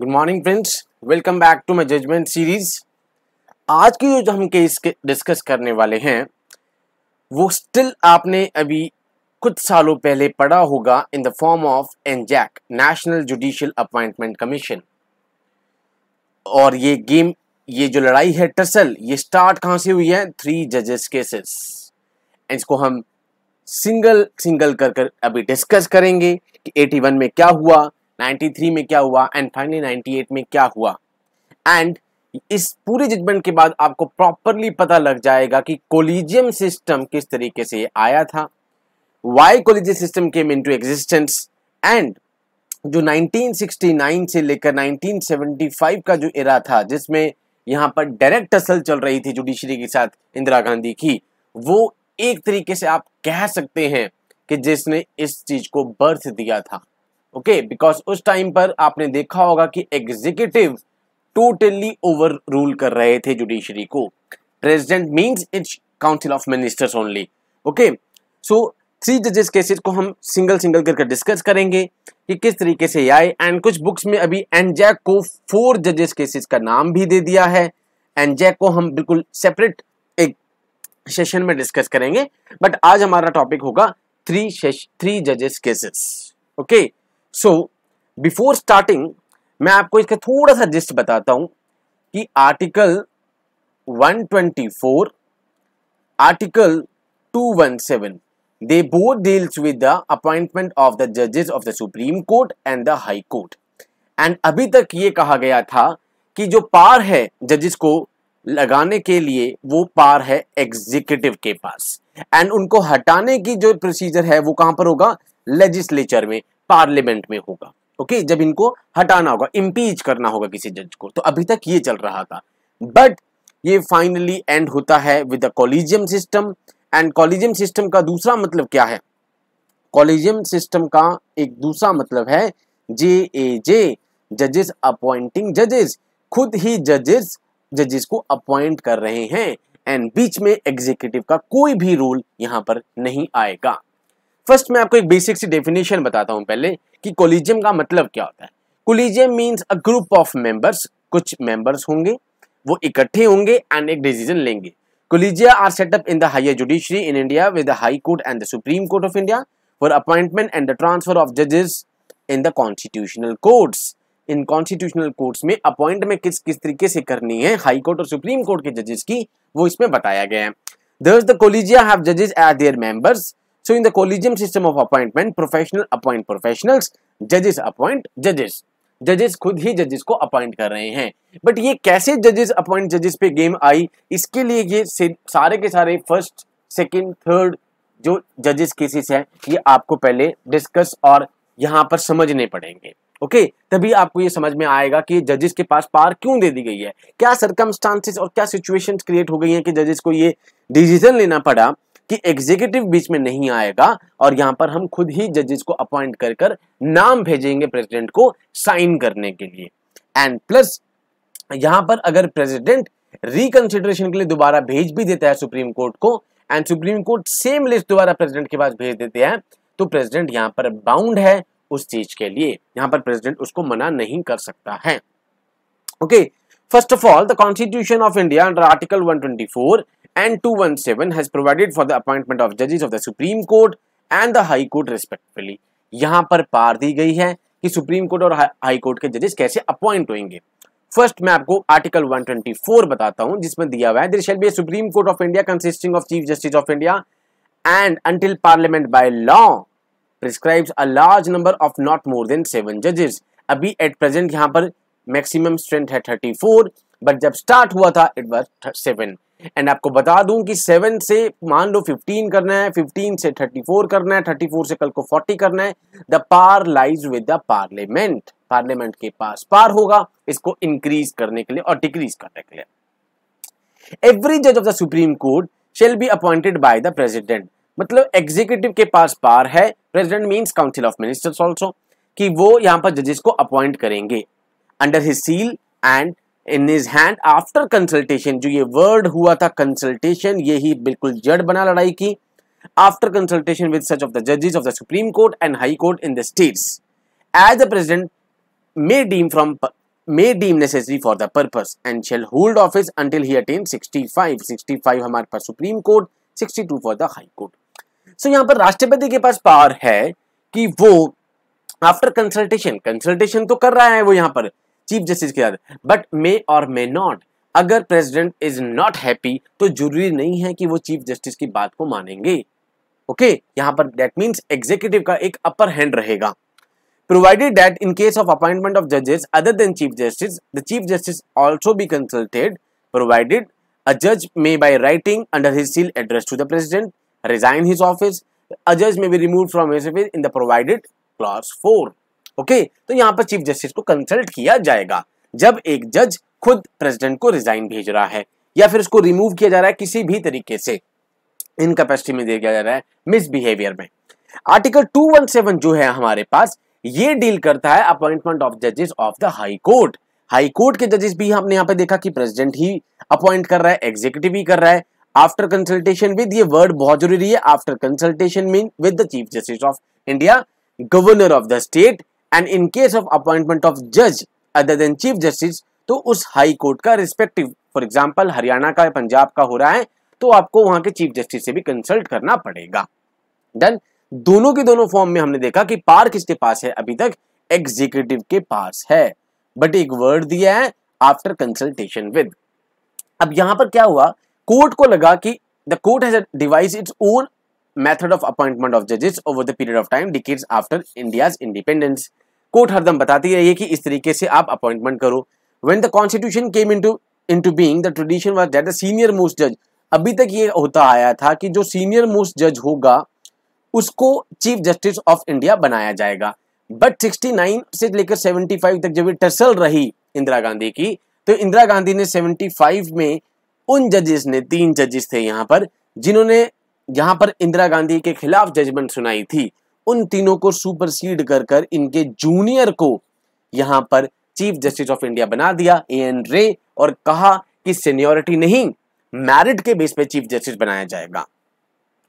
Good morning friends welcome back to my judgement series आज की जो हम केस के डिस्कस करने वाले हैं वो स्टिल आपने अभी कुछ सालों पहले पढ़ा होगा in the form of NJAC national judicial appointment commission और ये गेम ये जो लड़ाई है टसल ये स्टार्ट कहाँ से हुई है थ्री जजेस केसेस इसको हम सिंगल सिंगल कर कर अभी डिस्कस करेंगे कि 81 में क्या हुआ 93 में क्या हुआ एंड फाइनली 98 में क्या हुआ एंड इस पूरे जजमेंट के बाद आपको प्रॉपरली पता लग जाएगा कि कोलिजियम सिस्टम किस तरीके से आया था why collegium system came into existence and जो 1969 से लेकर 1975 का जो एरा था जिसमें यहाँ पर डायरेक्ट असल चल रही थी जुडिशरी के साथ इंदिरा गांधी की वो एक तरीके से आप कह सकते हैं कि जिसने इस चीज को बर्थ दिया था ओके बिकॉज उस टाइम पर आपने देखा होगा कि एग्जीक्यूटिव टोटली ओवर रूल कर रहे थे जुडिशरी को president means it's council of ministers only okay so three जजेस केसेस को हम सिंगल सिंगल करके डिस्कस करेंगे कि किस तरीके से आए एंड कुछ बुक्स में अभी एनजैक को फोर जजेस केसेस का नाम भी दे दिया है एनजैक को हम बिल्कुल सेपरेट एक सेशन में डिस्कस करेंगे बट आज हमारा टॉपिक होगा थ्री थ्री जजेस cases okay okay? So before starting मैं आपको इसका थोड़ा सा जिस्ट बताता हूं कि article 124 article 217 they both deals with the appointment of the जजेस of the supreme court and the high court and अभी तक ये कहा गया था कि जो पार है जजेस को लगाने के लिए वो पार है एग्जीक्यूटिव के पास एंड उनको हटाने की जो प्रोसीजर है वो कहां पर होगा लेजिस्लेचर में पार्लियामेंट में होगा ओके okay? जब इनको हटाना होगा इम्पीच करना होगा किसी जज को तो अभी तक ये चल रहा था बट ये फाइनली एंड होता है with the collegium system and collegium system का दूसरा मतलब क्या है कॉलेजियम सिस्टम का एक दूसरा मतलब है जे ए जे जजेस अपॉइंटिंग जजेस खुद ही जजेस जजेस को अपॉइंट कर रहे हैं एंड बीच में एग्जीक्यूटिव का कोई भी रोल यहां पर नहीं आएगा फर्स्ट मैं आपको एक बेसिक सी डेफिनेशन बताता हूँ पहले कि कोलिजियम का मतलब क्या होता है collegium means a group of members कुछ मेंबर्स होंगे वो इकट्ठे होंगे एंड एक डिसीजन लेंगे collegia are set up in the higher judiciary in India with the high court and the supreme court of India for appointment and the transfer of जजेस in the constitutional courts in constitutional courts में appoint में किस किस तरीके से करनी है high court और सुप्रीम कोर्ट के जजेस की वो इसमें बताया गया है दर्ज द कोलिजिया हैव जजेस as their members So in the collegium system of appointment, professional appoint professionals, judges appoint judges. जजेस खुद ही जजेस को अपॉइंट कर रहे हैं बट ये कैसे जजेस अपॉइंट जजेस पे गेम आई इसके लिए ये सारे के सारे फर्स्ट सेकंड थर्ड जो जजेस केसेस हैं ये आपको पहले डिस्कस और यहाँ पर समझने पड़ेंगे ओके तभी आपको ये समझ में आएगा कि जजेस के पास पार क्यों दे दी गई है क्या सरकमस्टांसिस और क्या सिचुएशन क्रिएट हो गई है कि जजेस को ये डिसीजन लेना पड़ा कि एग्जीक्यूटिव बीच में नहीं आएगा और यहां पर हम खुद ही जजेस को अपॉइंट कर कर नाम भेजेंगे प्रेसिडेंट को साइन करने के लिए एंड प्लस यहां पर अगर प्रेसिडेंट रिकंसिडरेशन के लिए दोबारा भेज भी देता है सुप्रीम कोर्ट को and supreme court same list दोबारा प्रेसिडेंट के पास भेज देते हैं तो प्रेसिडेंट यहां पर बाउंड है उस चीज के लिए यहां पर प्रेसिडेंट उसको मना नहीं कर सकता है okay first of all the constitution of India under article 124 and 217 has provided for the appointment of judges of the Supreme Court and the High Court respectively. यहाँ पर पार दी गई है कि सुप्रीम कोर्ट और हाई कोर्ट के जजेस कैसे appoint होंगे फर्स्ट मैं आपको आर्टिकल 124 बताता हूं जिसमें दिया हुआ है there shall be supreme court of India consisting of chief justice of India and until parliament by law prescribes a large number of not more than seven जजेस अभी एट प्रेजेंट यहाँ पर मैक्सिमम स्ट्रेंथ है 34 but जब start हुआ था it was seven and आपको बता दूं कि सेवन से मान लो फिफ्टीन करना है फिफ्टीन से थर्टी फोर करना है थर्टी फोर से कल को फोर्टी करना है the power lies with the parliament parliament के पास पार होगा इसको इंक्रीज करने के लिए और डिक्रीज करने के लिए एवरी जज of the supreme court shall be appointed by the president मतलब एग्जीक्यूटिव के पास पार है president means council of ministers also कि वो यहां पर जजेस को अपॉइंट करेंगे under his seal and in his hand after consultation जो ये वर्ड हुआ था कंसल्टेशन ये ही बिल्कुल जड़ बना लड़ाई की after consultation with such of the जजेस of the supreme court and high court in the states as the president may deem from may deem necessary for the purpose and shall hold office until he attain sixty five sixty five हमारे पास supreme court sixty two for the high court so यहाँ पर राष्ट्रपति के पास power है कि वो after consultation consultation तो कर रहा है वो यहाँ पर चीफ जस्टिस के बट मे और मे नॉट अगर प्रेसिडेंट इज नॉट हैप्पी तो जरूरी नहीं है कि वो चीफ जस्टिस की बात को मानेंगे ओके okay? यहाँ पर दैट मीन एग्जीक्यूटिव का एक अपर हैंड रहेगा provided that in case of appointment of judges other than chief justice the chief justice also be consulted provided a judge may by writing under his seal address to the president resign his office a judge may be removed from his office in the provided clause 4 okay तो यहाँ पर chief justice को consult किया जाएगा जब एक जज खुद प्रेसिडेंट को रिजाइन भेज रहा है या फिर उसको रिमूव किया जा रहा है किसी भी तरीके से इनकेपेसिटी में दिया जा रहा है मिसबिहेवियर में आर्टिकल 217 जो है हमारे पास ये डील करता है अपॉइंटमेंट ऑफ जजेस of the high court high court के जजेस भी हमने यहाँ पे देखा कि प्रेसिडेंट ही अपॉइंट कर रहा है एग्जीक्यूटिव ही कर रहा है आफ्टर कंसल्टेशन विद ये वर्ड बहुत जरूरी है after consultation mean with the chief justice of India governor of the state and in case of appointment of जज अदर देन चीफ जस्टिस तो उस हाई कोर्ट का रिस्पेक्टिव फॉर एग्जाम्पल हरियाणा का पंजाब का हो रहा है तो आपको वहां के चीफ जस्टिस से भी कंसल्ट करना पड़ेगा देन दोनों के दोनों फॉर्म में हमने देखा कि पार किसके पास है अभी तक एग्जीक्यूटिव के पास है बट एक वर्ड दिया है आफ्टर कंसल्टेशन विद अब यहां पर क्या हुआ कोर्ट को लगा कि the court has devised its own method of appointment of जजेस over the period of time decades after India's independence court हरदम बताती रही है कि इस तरीके से आप अपॉइंटमेंट करो when the constitution came into into being tradition was that the senior most जज अभी तक ये होता आया था कि जो सीनियर मोस्ट जज होगा उसको चीफ जस्टिस ऑफ इंडिया बनाया जाएगा बट 69 से लेकर 75 तक जब ये टसल रही इंदिरा गांधी की तो इंदिरा गांधी ने 75 में उन जजेस ने तीन जजेस थे यहाँ पर जिन्होंने जहां पर इंदिरा गांधी के खिलाफ जजमेंट सुनाई थी उन तीनों को सुपरसीड कर कर इनके जूनियर को यहां पर चीफ जस्टिस ऑफ इंडिया बना दिया ए एन रे और कहा कि सीनियोरिटी नहीं मैरिट के बेस पे चीफ जस्टिस बनाया जाएगा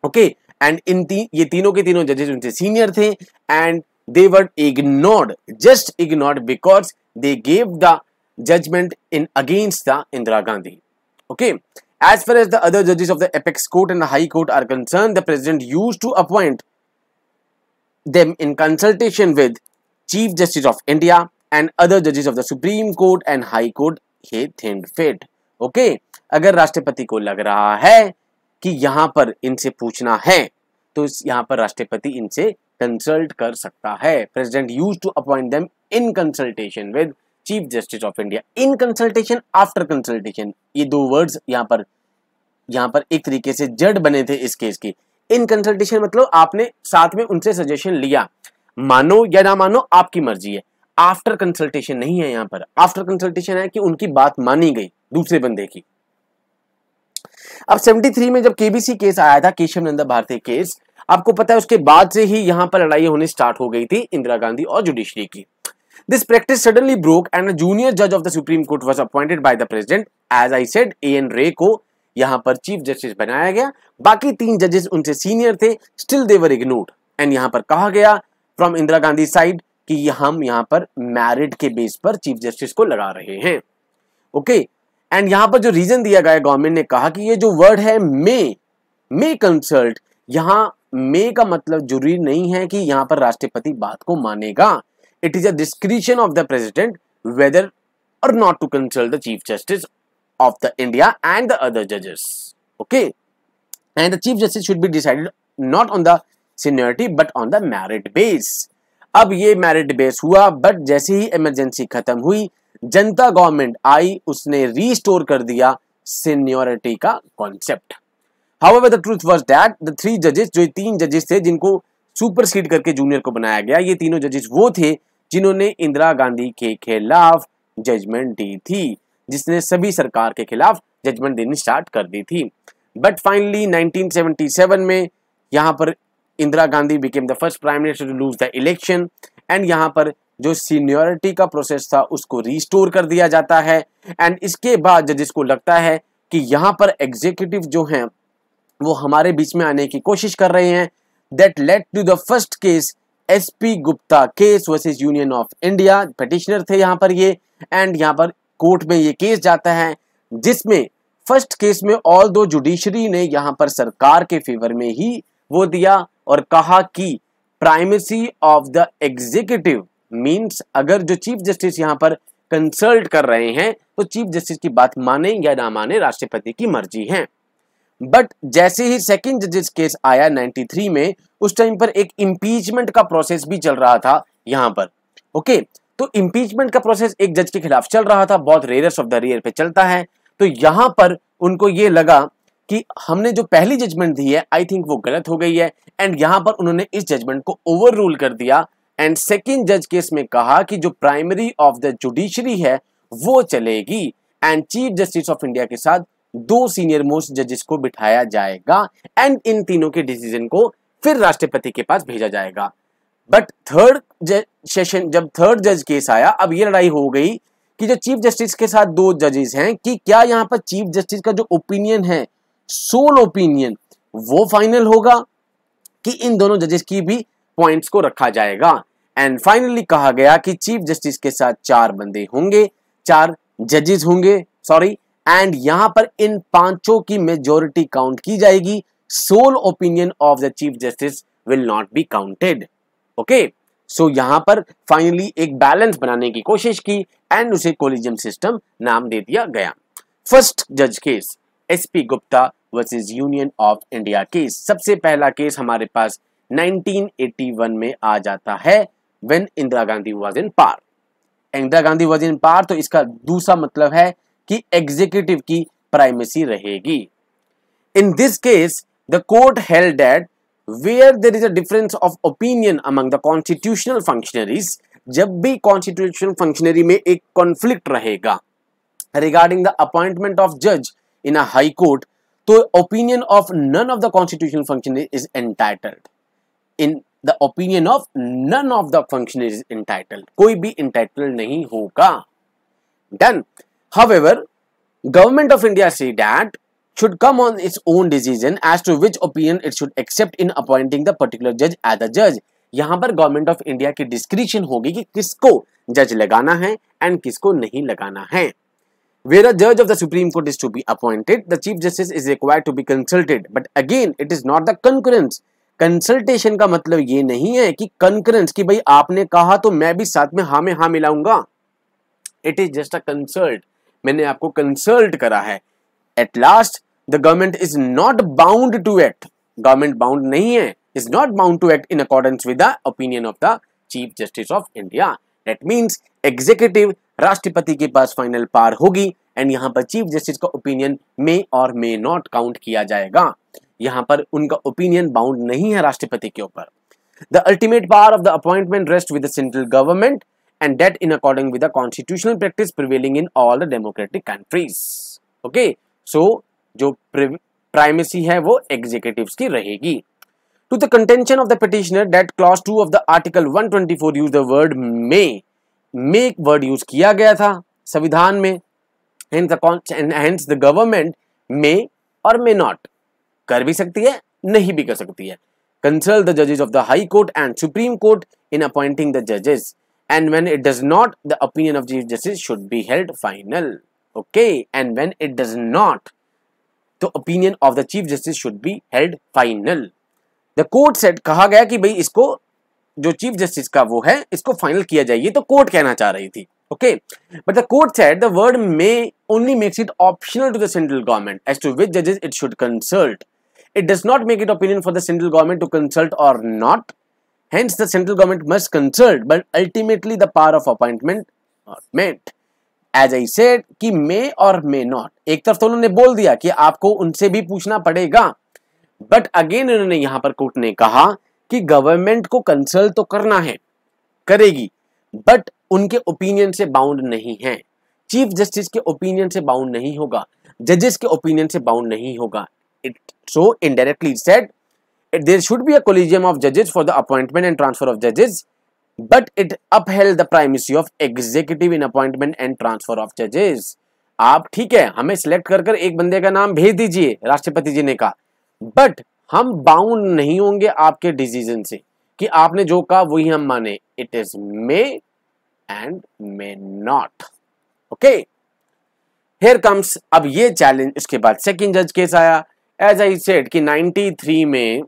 ओके एंड इन ती, ये तीनों के तीनों जजेस उनसे सीनियर थे and they were ignored just ignored because they gave the judgement in against the Indira Gandhi okay As far as the other judges of the apex court and the high court are concerned, the president used to appoint them in consultation with Chief Justice of India and other judges of the Supreme Court and High Court he thinned fit okay अगर राष्ट्रपति को लग रहा है कि यहाँ पर इनसे पूछना है तो यहाँ पर राष्ट्रपति इनसे consult कर सकता है president used to appoint them in consultation with chief justice of India in consultation after consultation ये दो वर्ड्स यहाँ पर यहाँ पर एक तरीके से जड बने थे इस केस की इन कंसल्टेशन मतलब आपने साथ में उनसे सजेशन लिया मानो या ना मानो आपकी मर्जी है आफ्टर कंसल्टेशन नहीं है यहाँ पर आफ्टर कंसल्टेशन है कि उनकी बात मानी गई दूसरे बंदे की अब 73 में जब केबीसी केस आया था केशव नंदा भारती केस आपको पता है उसके बाद से ही यहां पर लड़ाई होनी स्टार्ट हो गई थी इंदिरा गांधी और जुडिशरी की This practice suddenly broke and a junior judge of the Supreme Court was appointed by the president. As I said, A.N. Ray को यहाँ पर चीफ जस्टिस बनाया गया बाकी तीन जजेस उनसे सीनियर थे स्टिल देवर इग्नोर्ड एंड यहाँ पर कहा गया फ्रॉम इंदिरा गांधी साइड कि हम यहाँ पर मैरिट के बेस पर चीफ जस्टिस को लगा रहे हैं ओके okay? एंड यहाँ पर जो रीजन दिया गया गवर्नमेंट ने कहा कि ये जो वर्ड है मे मे कंसल्ट यहाँ मे का मतलब जरूरी नहीं है कि यहाँ पर राष्ट्रपति बात को मानेगा it is a discretion of the president whether or not to consult the chief justice of the India and the other judges. Okay, and the chief justice should be decided not on the seniority but on the merit base. ab ye merit base hua but jaise hi emergency khatam hui janta government aayi usne restore kar diya seniority ka concept however the truth was that the three judges jo teen judges the jinko supersede करके junior को बनाया गया ये तीनों जजेस वो थे जिन्होंने इंदिरा गांधी के खिलाफ जजमेंट दी थी जिसने सभी सरकार के खिलाफ जजमेंट देनी स्टार्ट कर दी थी बट फाइनली 1977 में यहाँ पर Indira Gandhi became the first prime minister to lose the election and यहाँ पर जो सीनियोरिटी का प्रोसेस था उसको रिस्टोर कर दिया जाता है एंड इसके बाद जजिस को लगता है कि यहाँ पर एग्जीक्यूटिव जो हैं वो हमारे बीच में आने की कोशिश कर रहे हैं that led to the first case S P Gupta case versus Union of India petitioner थे यहाँ पर ये एंड यहाँ पर कोर्ट में ये केस जाता है जिसमें फर्स्ट केस में ऑल दो जुडिशरी ने यहाँ पर सरकार के फेवर में ही वो दिया और कहा कि primacy of the executive means अगर जो चीफ जस्टिस यहाँ पर कंसल्ट कर रहे हैं तो चीफ जस्टिस की बात माने या ना माने राष्ट्रपति की मर्जी है बट जैसे ही सेकेंड जजेस केस आया 93 में उस टाइम पर एक इम्पीचमेंट का प्रोसेस भी चल रहा था यहां पर ओके तो इम्पीचमेंट का प्रोसेस एक जज के खिलाफ चल रहा था बहुत रेयरस ऑफ द रेयर पे चलता है तो यहां पर उनको ये लगा कि हमने जो पहली जजमेंट दी है आई थिंक वो गलत हो गई है एंड यहां पर उन्होंने इस जजमेंट को ओवर रूल कर दिया एंड सेकेंड जज केस में कहा कि जो प्राइमरी ऑफ द जुडिशरी है वो चलेगी and chief justice of India के साथ दो सीनियर मोस्ट जजेस को बिठाया जाएगा एंड इन तीनों के डिसीजन को फिर राष्ट्रपति के पास भेजा जाएगा बट थर्ड सेशन जब थर्ड जज केस आया अब ये लड़ाई हो गई कि जो चीफ जस्टिस के साथ दो जजेस हैं कि क्या यहाँ पर चीफ जस्टिस का जो ओपिनियन है सोल ओपिनियन वो फाइनल होगा कि इन दोनों जजेस की भी पॉइंट्स को रखा जाएगा एंड फाइनली कहा गया कि चीफ जस्टिस के साथ चार बंदे होंगे चार जजेस होंगे सॉरी एंड यहां पर इन पांचों की मेजोरिटी काउंट की जाएगी sole opinion of the chief justice will not be counted okay so यहां पर फाइनली एक बैलेंस बनाने की कोशिश की एंड उसे कोलिजियम सिस्टम नाम दे दिया गया फर्स्ट जज case S P Gupta versus Union of India case सबसे पहला केस हमारे पास 1981 में आ जाता है when Indira Gandhi was in power Indira Gandhi was in power तो इसका दूसरा मतलब है कि एग्जीक्यूटिव की प्राइमेसी रहेगी in this case the court held that where there is a difference of opinion among the constitutional functionaries जब भी कॉन्स्टिट्यूशनल फंक्शनरी में एक कॉन्फ्लिक्ट रहेगा रिगार्डिंग द अपॉइंटमेंट ऑफ जज इन हाई कोर्ट तो opinion of none of the constitutional functionary is entitled in the opinion of none of the functionary is entitled कोई भी entitled नहीं होगा done However, Government of India say that should come on its own decision as to which opinion it should accept in appointing the particular judge as the judge. यहाँ पर government of India की description होगी कि किसको जज लगाना है and किसको नहीं लगाना है वेर अ जज of the supreme court is to be appointed the chief justice is required to be consulted but again it is not the concurrence consultation का मतलब ये नहीं है कि कंकरेंस कि भाई आपने कहा तो मैं भी साथ में हाँ में हाँ मिलाऊंगा it is just a consult मैंने आपको कंसल्ट करा है at last the government is not bound to act government bound नहीं है is not bound to act in accordance with the opinion of the chief justice of India that means executive राष्ट्रपति के पास final power होगी and यहां पर chief justice का opinion may और मे नॉट काउंट किया जाएगा यहाँ पर उनका ओपिनियन बाउंड नहीं है राष्ट्रपति के ऊपर the ultimate power of the appointment rest with central government and that in accordance with the constitutional practice prevailing in all the democratic countries. Okay, so जो प्राइमेसी है वो एग्जीक्यूटिव्स की रहेगी to the contention of the petitioner that clause two of the article 124 use the word may make word use किया गया था संविधान में हेंस द गवर्नमेंट मे और मे नॉट कर भी सकती है नहीं भी कर सकती है कंसल्ट द जजेस of the high court and supreme court in appointing the जजेस and when it does not the opinion of chief justice should be held final okay and when it does not the opinion of the chief justice should be held final the court said "Kaha gaya ki bhai, isko jo chief justice ka wo hai, isko final किया जाए Ye to court कहना cha rahi thi. okay but the court said the word may only makes it optional to the central government as to which judges it should consult it does not make it opinion for the central government to consult or not Hence, the central government must consult, but ultimately the power of appointment not meant. As I said, कि may or may not. एक तरफ तो उन्होंने बोल दिया कि आपको उनसे भी पूछना पड़ेगा बट अगेन उन्होंने यहां पर कोर्ट ने कहा कि गवर्नमेंट को कंसल्ट तो करना है करेगी बट उनके ओपिनियन से बाउंड नहीं है चीफ जस्टिस के ओपिनियन से बाउंड नहीं होगा जजेस के ओपिनियन से बाउंड नहीं होगा it so indirectly set there should be a collegium of judges for the appointment and transfer of judges but it upheld the primacy of executive in appointment and transfer of judges aap theek hai hame select kar kar ek bande ka naam bhej dijiye rashtrapati ji ne कहा but hum bound nahi honge aapke decision se ki aapne jo कहा wahi hum mane it is may and may not okay here comes ab ye challenge उसके baad second judge case aaya as i said ki 93 mein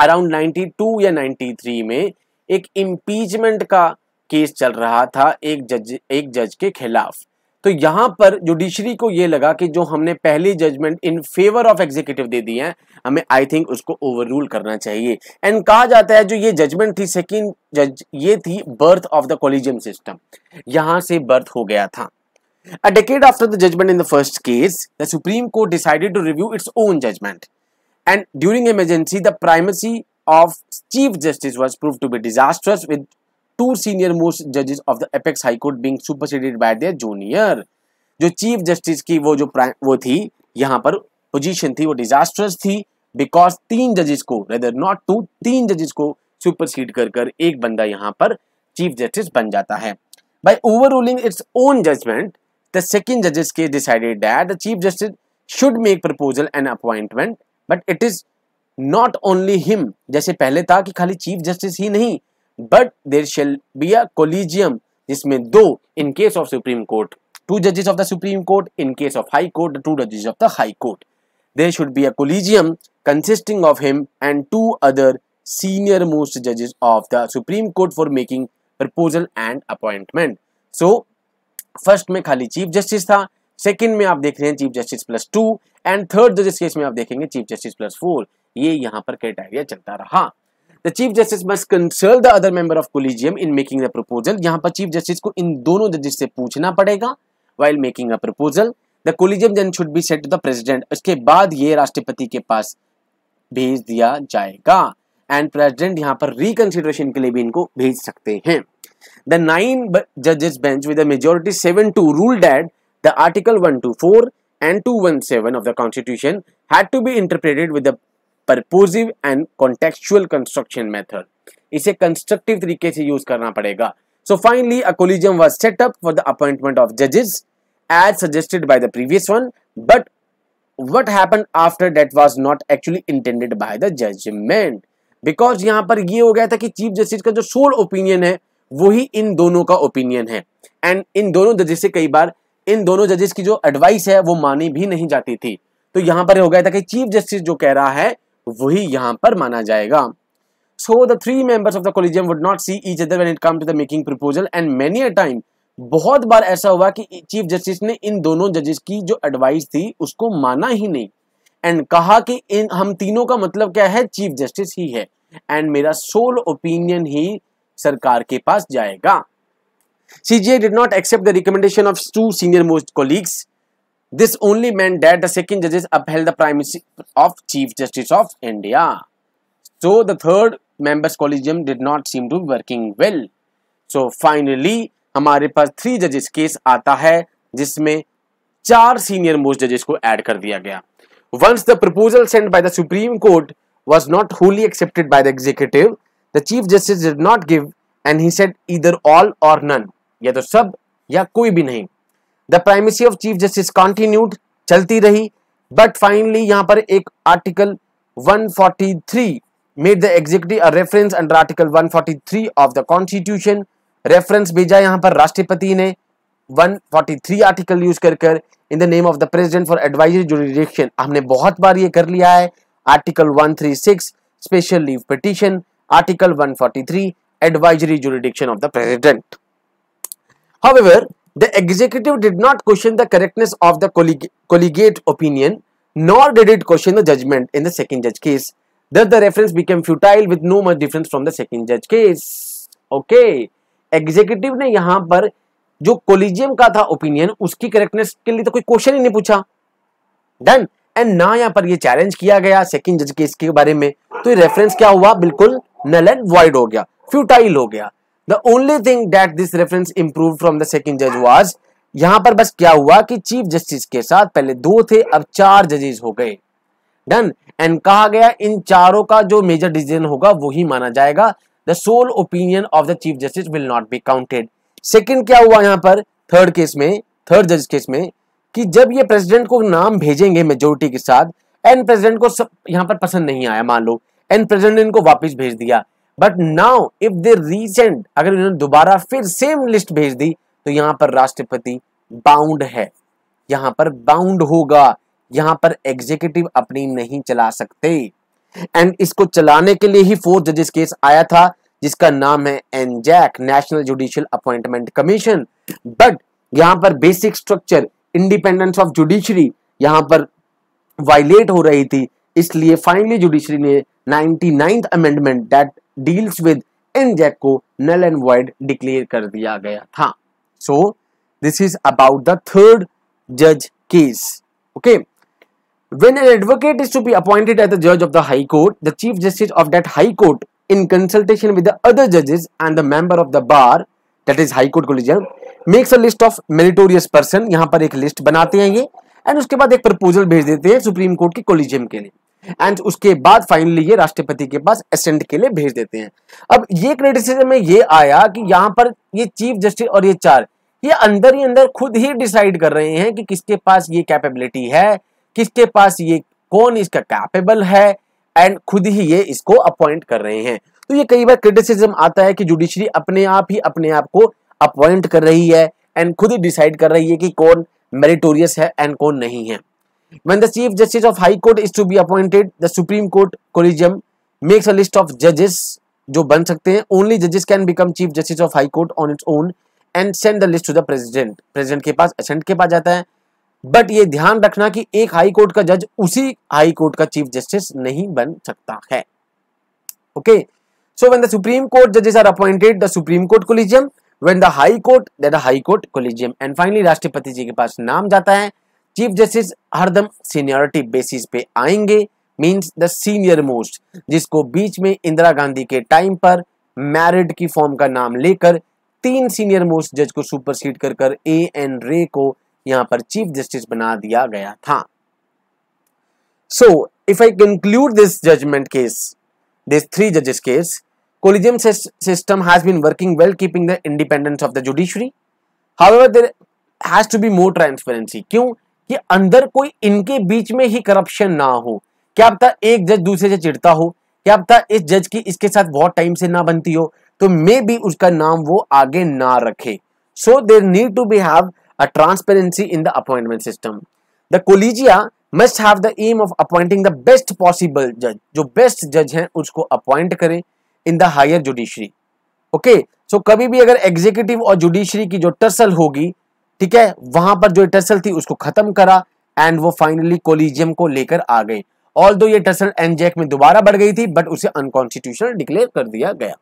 around 92 या 93 में एक impeachment का case चल रहा था एक जज एक जज के खिलाफ तो यहां पर जुडिशरी को यह लगा कि जो हमने पहली judgment in favour of executive दे दी है हमें आई थिंक उसको ओवर रूल करना चाहिए एंड कहा जाता है जो ये जजमेंट थी सेकेंड जज ये थी birth of the collegium system यहां से बर्थ हो गया था a decade after the judgement in the first case the supreme court decided to review its own judgment and during emergency the primacy of chief justice was proved to be disastrous with two senior most judges of the apex high court being superseded by their junior jo chief justice ki wo jo wo thi yahan par position thi wo disastrous thi because teen judges ko rather not two teen judges ko supersede kar kar ek banda yahan par chief justice ban jata hai by overruling its own judgment the second judges case decided that the chief justice should make proposal and appointment but it is not only him जैसे पहले था कि खाली chief justice ही नहीं but there shall be a collegium जिसमें दो इन case of supreme court to जजेस of the supreme court in case of high court to जजेस of the high court there should be a collegium of him and to other senior most जजेस of the supreme court for making proposal and appointment so first में खाली chief justice था second में आप देख रहे हैं chief justice plus two and third जजेस केस में आप देखेंगे चीफ जस्टिस प्लस फोर ये यहाँ पर क्राइटेरिया चलता रहा the chief justice must consult the other member of collegium in making the proposal यहाँ पर चीफ जस्टिस को इन दोनों जजेस से पूछना पड़ेगा while making a proposal the collegium then should be set the president उसके बाद ये राष्ट्रपति के पास भेज दिया जाएगा एंड प्रेसिडेंट यहाँ पर रिकंसिडरेशन के लिए भी इनको भेज सकते हैं द नाइन जजेस bench with majority seven to rule that the article one two four and 217 of the Constitution had to be interpreted with the purposive and contextual construction method. ise constructive tarike se use karna padega so finally a collegium was set up for the appointment of judges as suggested by the previous one but what happened after that was not actually intended by the judgment because यहाँ पर ये हो गया था कि chief justice का जो soul opinion है वही इन दोनों का ओपिनियन है एंड इन दोनों जजेस से कई बार इन दोनों जजेस की जो एडवाइस है वो मानी भी नहीं जाती थी तो यहां पर हो गया था कि चीफ जस्टिस जो कह रहा है वही यहां पर माना जाएगा so the three members of the collegium would not see each other when it come to the making proposal and many a time बहुत बार ऐसा हुआ कि चीफ जस्टिस ने इन दोनों जजेस की जो एडवाइस थी उसको माना ही नहीं एंड कहा कि इन हम तीनों का मतलब क्या है चीफ जस्टिस ही है एंड मेरा सोल ओपिनियन ही सरकार के पास जाएगा CGI did not accept the recommendation of two senior most colleagues. This only meant that the second judges upheld the primacy of Chief Justice of India. So the third members collegium did not seem to be working well. So finally हमारे पास three judges case आता है जिसमें चार senior most judges को add कर दिया गया once the proposal sent by the supreme court was not wholly accepted by the executive the chief justice did not give and he said इधर all और नन या तो सब या कोई भी नहीं the primacy of chief justice continued चलती रही बट फाइनली यहां पर एक article 143 forty three made the executive reference under article 143 of the constitution reference भेजा यहां पर राष्ट्रपति ने 143 आर्टिकल यूज कर कर in the name of the president for advisory jurisdiction हमने बहुत बार ये कर लिया है article one three six special leave petition article one forty three advisory jurisdiction of the president. However, the executive did not question the correctness of the colleg collegiate opinion nor did it question the judgment in the second judge case. that the reference became futile with no much difference from the second judge case. Okay, executive ne yahan par jo collegium ka tha opinion uski correctness ke liye to koi question hi nahi pucha then and na yahan par ye challenge kiya gaya second judge case ke bare mein to ye reference kya hua bilkul null and void ho gaya futile ho gaya the only thing that this reference improved from the second judge was यहां पर बस क्या हुआ कि chief justice के साथ पहले दो थे अब चार जजेस हो गए डन एंड कहा गया इन चारों का जो मेजर डिसीजन होगा वो ही माना जाएगा the sole opinion of the chief justice will not be counted second क्या हुआ यहाँ पर थर्ड केस में थर्ड जज केस में कि जब ये प्रेसिडेंट को नाम भेजेंगे मेजोरिटी के साथ एंड प्रेसिडेंट को सब यहाँ पर पसंद नहीं आया मान लो एंड प्रेजेंट इनको वापस भेज दिया but now if they recent अगर इन्होंने दोबारा फिर सेम लिस्ट भेज दी तो यहां पर राष्ट्रपति बाउंड है यहां पर बाउंड होगा यहां पर एग्जीक्यूटिव अपनी नहीं चला सकते एंड इसको चलाने के लिए ही फोर जजेस केस आया था जिसका नाम है NJAC national judicial appointment commission but यहां पर basic structure independence of judiciary यहां पर वायलेट हो रही थी इसलिए फाइनली जुडिशरी ने 99th amendment that deals with NJAC को नल एंड वाइड डिक्लेयर कर दिया गया था so this is about the third जज case okay When an advocate is to be appointed as the judge of the High Court, the Chief Justice of that High Court, in consultation with the other judges and the member of the bar, that is High Court Collegium, makes a list of meritorious person. यहाँ पर एक list बनाते हैं ये and उसके बाद एक proposal भेज देते हैं Supreme Court के Collegium के लिए एंड उसके बाद फाइनली ये राष्ट्रपति के पास असेंट के लिए भेज देते हैं अब ये क्रिटिसिज्म में ये आया कि यहाँ पर ये चीफ जस्टिस और ये चार ये अंदर ही अंदर खुद ही डिसाइड कर रहे हैं कि किसके पास ये कैपेबिलिटी है किसके पास ये कौन इसका कैपेबल है एंड खुद ही ये इसको अपॉइंट कर रहे हैं तो ये कई बार क्रिटिसिज्म आता है कि जुडिशरी अपने आप ही अपने आप को अपॉइंट कर रही है एंड खुद ही डिसाइड कर रही है कि कौन मेरिटोरियस है एंड कौन नहीं है when the chief justice of high court is to be appointed the supreme court collegium makes a list of judges जो बन सकते हैं ओनली जजेस can become chief justice of high court on its own and send the list to the president president के पास ascent के पास जाता है बट ये ध्यान रखना कि एक हाई कोर्ट का जज उसी हाई कोर्ट का चीफ जस्टिस नहीं बन सकता है okay so when the supreme court जजेस are appointed the supreme court collegium when the high court that high court collegium and finally राष्ट्रपति जी के पास नाम जाता है चीफ जस्टिस हरदम सीनियरिटी बेसिस पे आएंगे मींस द सीनियर मोस्ट जिसको बीच में इंदिरा गांधी के टाइम पर मैरिड की फॉर्म का नाम लेकर तीन सीनियर मोस्ट जज को सुपरसीड कर कर ए एन रे को यहां पर चीफ जस्टिस बना दिया गया था so if I conclude this judgment case this three जजेस case system has been working well keeping the independence of the judiciary however there has to be more transparency क्यों कि अंदर कोई इनके बीच में ही करप्शन ना हो क्या पता एक जज दूसरे से चिड़ता हो क्या पता इस जज की इसके साथ बहुत टाइम से ना बनती हो तो मे भी उसका नाम वो आगे ना रखे so there need to be have transparency in the appointment system the collegia must have the aim of appointing the best possible जज जो बेस्ट जज है उसको अपॉइंट करें in the higher judiciary okay so कभी भी अगर एग्जीक्यूटिव और जुडिशरी की जो टसल होगी ठीक है वहां पर जो टसल थी उसको खत्म करा एंड वो फाइनली कोलिजियम को लेकर आ गए ऑल दो ये टसल एनजेक में दोबारा बढ़ गई थी बट उसे अनकॉन्स्टिट्यूशनल डिक्लेयर कर दिया गया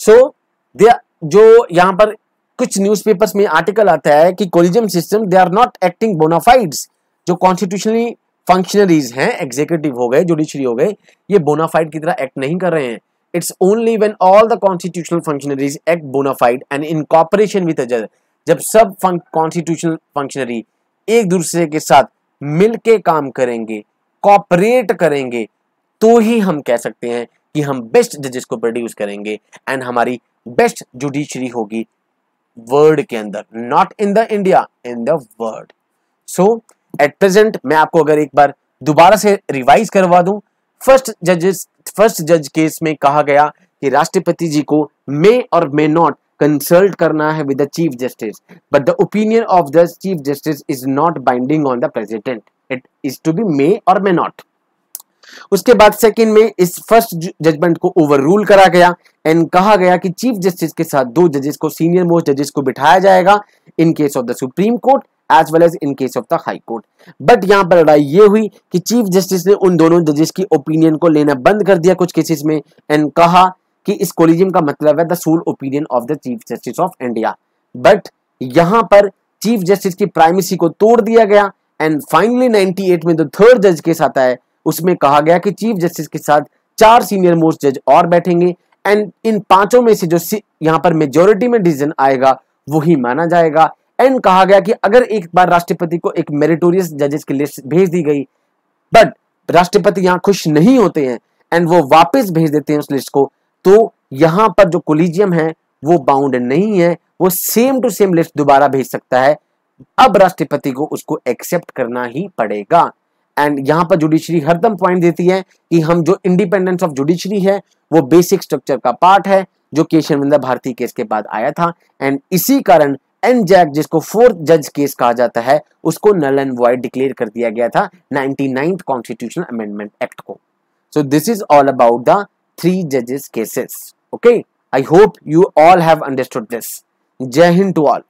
सो so, जो यहां पर कुछ न्यूज़पेपर्स में आर्टिकल आता है कि collegium system they are not acting bona fides जो कॉन्स्टिट्यूशनली फंक्शनरीज हैं एग्जीक्यूटिव हो गए जुडिशरी हो गए ये बोनाफाइड की तरह एक्ट नहीं कर रहे हैं it's only when all the constitutional functionaries act bona fide and in cooperation with other जब सब कॉन्स्टिट्यूशनल फंक्शनरी एक दूसरे के साथ मिलके काम करेंगे कॉपरेट करेंगे तो ही हम कह सकते हैं कि हम बेस्ट जजेस को प्रोड्यूस करेंगे एंड हमारी बेस्ट जुडिशरी होगी वर्ल्ड के अंदर not in the India in the world so at present मैं आपको अगर एक बार दोबारा से रिवाइज करवा दूं फर्स्ट जजेस फर्स्ट जज केस में कहा गया कि राष्ट्रपति जी को मे और मे नॉट कंसल्ट करना है with the chief justice but the opinion of the chief justice is not binding on the president it is to be may और मे नॉट उसके बाद सेकंड में इस फर्स्ट जजमेंट को ओवर रूल करा गया एंड कहा गया कि चीफ जस्टिस के साथ दो जजेस को सीनियर मोस्ट जजेस को बिठाया जाएगा in case of the supreme court as well as in case of the high court but यहां पर लड़ाई ये हुई कि चीफ जस्टिस ने उन दोनों जजेस की ओपिनियन को लेना बंद कर दिया कुछ केसेस में एंड कहा कि कोलिजियम का मतलब है the sole opinion of the chief justice of India but यहां पर चीफ जस्टिस की प्राइमेसी को तोड़ दिया गया एंड फाइनली 98 में जो थर्ड जज केस आता है उसमें कहा गया कि चीफ जस्टिस के साथ चार सीनियर मोस्ट जज और बैठेंगे एंड इन पांचों में से जो यहां पर मेजोरिटी में डिसीजन आएगा वही माना जाएगा एंड कहा गया कि अगर एक बार राष्ट्रपति को एक मेरिटोरियस जजेस की लिस्ट भेज दी गई बट राष्ट्रपति यहां खुश नहीं होते हैं एंड वो वापस भेज देते हैं उस लिस्ट को तो यहां पर जो कोलिजियम है वो बाउंड नहीं है वो सेम टू सेम लिस्ट दोबारा भेज सकता है अब राष्ट्रपति को उसको एक्सेप्ट करना ही पड़ेगा एंड यहां पर जुडिशरी हरदम पॉइंट देती है कि हम जो इंडिपेंडेंस ऑफ जुडिशरी है वो बेसिक स्ट्रक्चर का पार्ट है जो के शर्मिंदा भारती केस के बाद आया था एंड इसी कारण एन जैक जिसको फोर्थ जज केस कहा जाता है उसको नल एंड वॉइड डिक्लेयर कर दिया गया था नाइनटी कॉन्स्टिट्यूशनल अमेंडमेंट एक्ट को so this is all about the three judges cases okay i hope you all have understood this jai hind to all